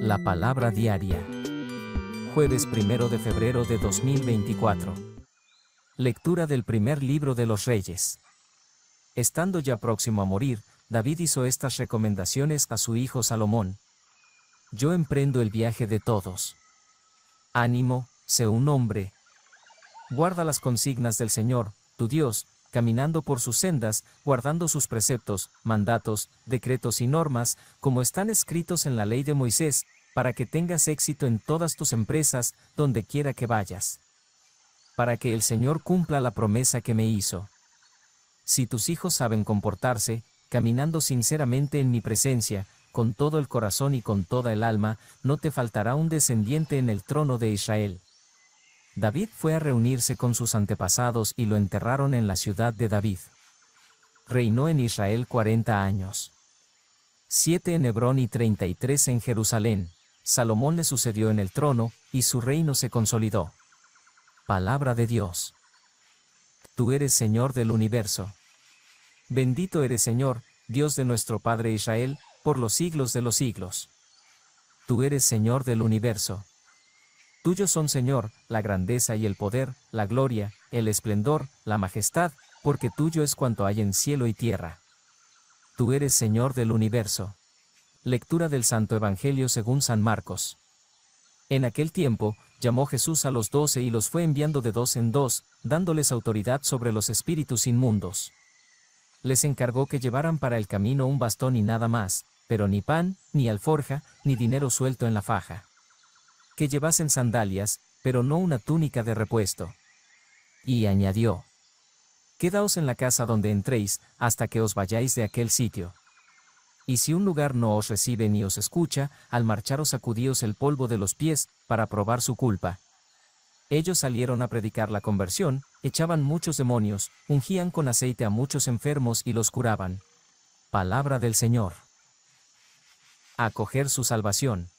La palabra diaria. Jueves 1 de febrero de 2024. Lectura del primer libro de los reyes. Estando ya próximo a morir, David hizo estas recomendaciones a su hijo Salomón. Yo emprendo el viaje de todos. Ánimo, sé un hombre. Guarda las consignas del Señor, tu Dios, caminando por sus sendas, guardando sus preceptos, mandatos, decretos y normas, como están escritos en la ley de Moisés, para que tengas éxito en todas tus empresas, donde quiera que vayas. Para que el Señor cumpla la promesa que me hizo. Si tus hijos saben comportarse, caminando sinceramente en mi presencia, con todo el corazón y con toda el alma, no te faltará un descendiente en el trono de Israel. David fue a reunirse con sus antepasados y lo enterraron en la ciudad de David. Reinó en Israel 40 años. 7 en Hebrón y 33 en Jerusalén. Salomón le sucedió en el trono, y su reino se consolidó. Palabra de Dios. Tú eres Señor del universo. Bendito eres Señor, Dios de nuestro Padre Israel, por los siglos de los siglos. Tú eres Señor del universo. Tuyos son, Señor, la grandeza y el poder, la gloria, el esplendor, la majestad, porque tuyo es cuanto hay en cielo y tierra. Tú eres Señor del universo. Lectura del Santo Evangelio según San Marcos. En aquel tiempo, llamó Jesús a los doce y los fue enviando de dos en dos, dándoles autoridad sobre los espíritus inmundos. Les encargó que llevaran para el camino un bastón y nada más, pero ni pan, ni alforja, ni dinero suelto en la faja que llevasen sandalias, pero no una túnica de repuesto. Y añadió, Quedaos en la casa donde entréis, hasta que os vayáis de aquel sitio. Y si un lugar no os recibe ni os escucha, al marcharos sacudíos el polvo de los pies, para probar su culpa. Ellos salieron a predicar la conversión, echaban muchos demonios, ungían con aceite a muchos enfermos y los curaban. Palabra del Señor. Acoger su salvación.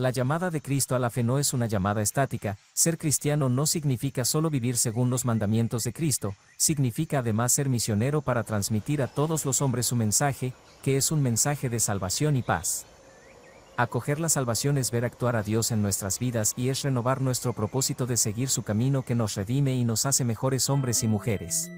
La llamada de Cristo a la fe no es una llamada estática, ser cristiano no significa solo vivir según los mandamientos de Cristo, significa además ser misionero para transmitir a todos los hombres su mensaje, que es un mensaje de salvación y paz. Acoger la salvación es ver actuar a Dios en nuestras vidas y es renovar nuestro propósito de seguir su camino que nos redime y nos hace mejores hombres y mujeres.